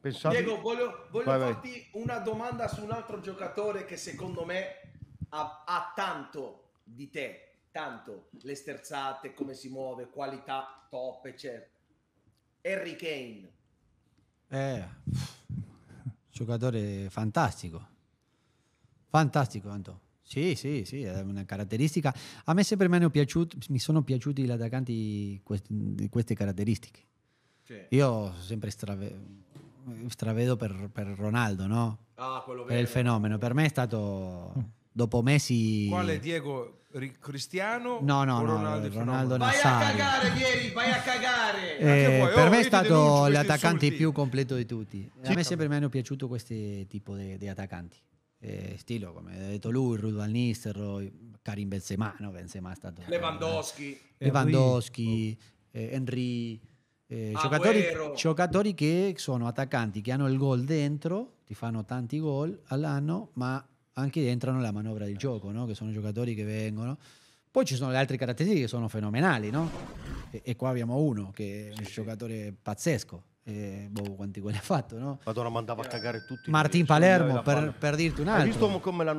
Pensate... Diego, voglio, voglio vai, farti vai. una domanda su un altro giocatore che secondo me ha, ha tanto di te, tanto le sterzate, come si muove, qualità top, eccetera. Harry Kane. Eh, giocatore fantastico. Fantastico, Anto. Sì, sì, sì, è una caratteristica. A me sempre mi, piaciuto, mi sono piaciuti gli attaccanti di queste caratteristiche. Sì. Io ho sempre strave stravedo per, per Ronaldo, no? Ah, quello vero. Per il fenomeno. Per me è stato dopo mesi. Quale Diego Cristiano? No, no, no Ronaldo, Ronaldo Nassari. Vai a cagare ieri, vai a cagare. Eh, vuoi, per oh, me è stato l'attaccante più completo di tutti. Sì, a me sempre mi hanno piaciuto questo tipo di, di, attaccanti. Eh, stilo, come ha detto lui, Rudolf Nistelrooy, Karim Benzema, no? Benzema è stato... Lewandowski. Lewandowski, eh, Henry. Henry eh, ah, giocatori, giocatori, che sono attaccanti, che hanno il gol dentro, ti fanno tanti gol all'anno, ma anche entrano nella manovra del gioco, no? che sono giocatori che vengono. Poi ci sono le altre caratteristiche che sono fenomenali, no? e, e, qua abbiamo uno che è un giocatore pazzesco. E, eh, boh, quanti quelli ha fatto, no? Madonna, mandava a cagare tutti. Martin Palermo, per, per dirti un altro. Hai visto come l'hanno